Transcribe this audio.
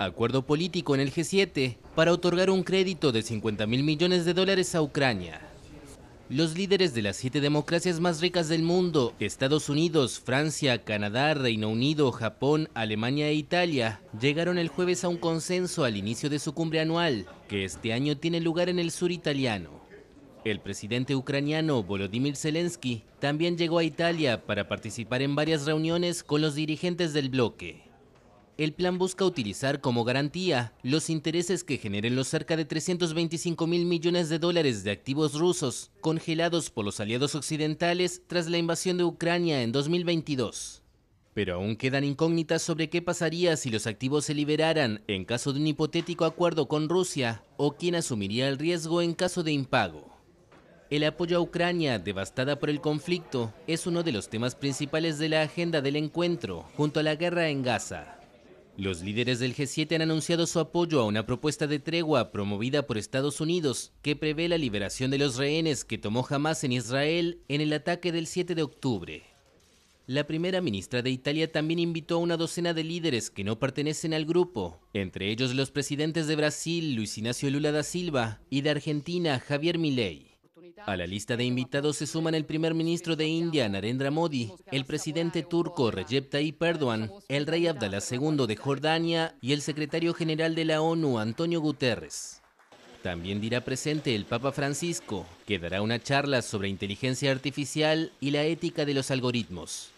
Acuerdo político en el G7 para otorgar un crédito de 50 mil millones de dólares a Ucrania. Los líderes de las siete democracias más ricas del mundo, Estados Unidos, Francia, Canadá, Reino Unido, Japón, Alemania e Italia, llegaron el jueves a un consenso al inicio de su cumbre anual, que este año tiene lugar en el sur italiano. El presidente ucraniano Volodymyr Zelensky también llegó a Italia para participar en varias reuniones con los dirigentes del bloque. El plan busca utilizar como garantía los intereses que generen los cerca de 325 mil millones de dólares de activos rusos congelados por los aliados occidentales tras la invasión de Ucrania en 2022. Pero aún quedan incógnitas sobre qué pasaría si los activos se liberaran en caso de un hipotético acuerdo con Rusia o quién asumiría el riesgo en caso de impago. El apoyo a Ucrania, devastada por el conflicto, es uno de los temas principales de la agenda del encuentro, junto a la guerra en Gaza. Los líderes del G7 han anunciado su apoyo a una propuesta de tregua promovida por Estados Unidos que prevé la liberación de los rehenes que tomó Hamas en Israel en el ataque del 7 de octubre. La primera ministra de Italia también invitó a una docena de líderes que no pertenecen al grupo, entre ellos los presidentes de Brasil, Luis Ignacio Lula da Silva, y de Argentina, Javier Milei. A la lista de invitados se suman el primer ministro de India, Narendra Modi, el presidente turco Recep Tayyip Erdogan, el rey Abdallah II de Jordania y el secretario general de la ONU, Antonio Guterres. También dirá presente el Papa Francisco, que dará una charla sobre inteligencia artificial y la ética de los algoritmos.